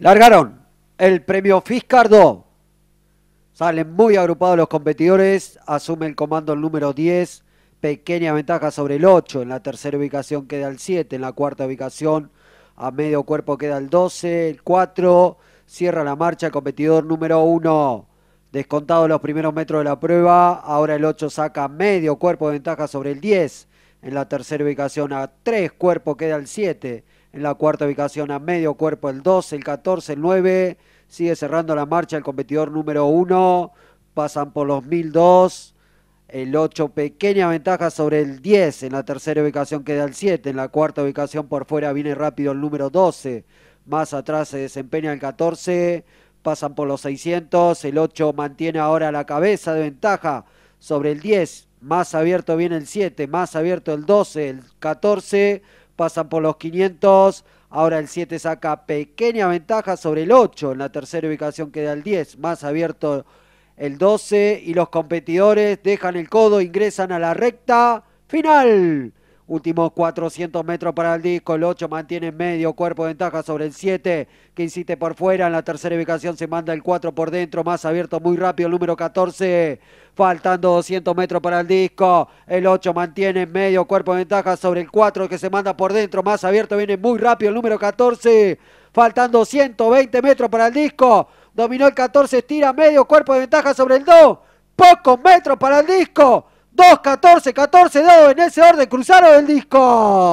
Largaron el premio Fiscardo. Salen muy agrupados los competidores. Asume el comando el número 10. Pequeña ventaja sobre el 8. En la tercera ubicación queda el 7. En la cuarta ubicación a medio cuerpo queda el 12. El 4. Cierra la marcha el competidor número 1. Descontado los primeros metros de la prueba. Ahora el 8 saca medio cuerpo de ventaja sobre el 10. En la tercera ubicación a 3 cuerpos queda el 7 en la cuarta ubicación a medio cuerpo el 12, el 14, el 9, sigue cerrando la marcha el competidor número 1, pasan por los 1002, el 8 pequeña ventaja sobre el 10, en la tercera ubicación queda el 7, en la cuarta ubicación por fuera viene rápido el número 12, más atrás se desempeña el 14, pasan por los 600, el 8 mantiene ahora la cabeza de ventaja sobre el 10, más abierto viene el 7, más abierto el 12, el 14, pasan por los 500. Ahora el 7 saca pequeña ventaja sobre el 8. En la tercera ubicación queda el 10. Más abierto el 12. Y los competidores dejan el codo, ingresan a la recta final. Últimos 400 metros para el disco. El 8 mantiene medio cuerpo de ventaja sobre el 7 que insiste por fuera. En la tercera ubicación se manda el 4 por dentro. Más abierto muy rápido el número 14. Faltando 200 metros para el disco. El 8 mantiene medio cuerpo de ventaja sobre el 4 que se manda por dentro. Más abierto viene muy rápido el número 14. Faltando 120 metros para el disco. Dominó el 14, estira medio cuerpo de ventaja sobre el 2. Pocos metros para el disco. 2, 14, 14 2 en ese orden cruzaron el disco.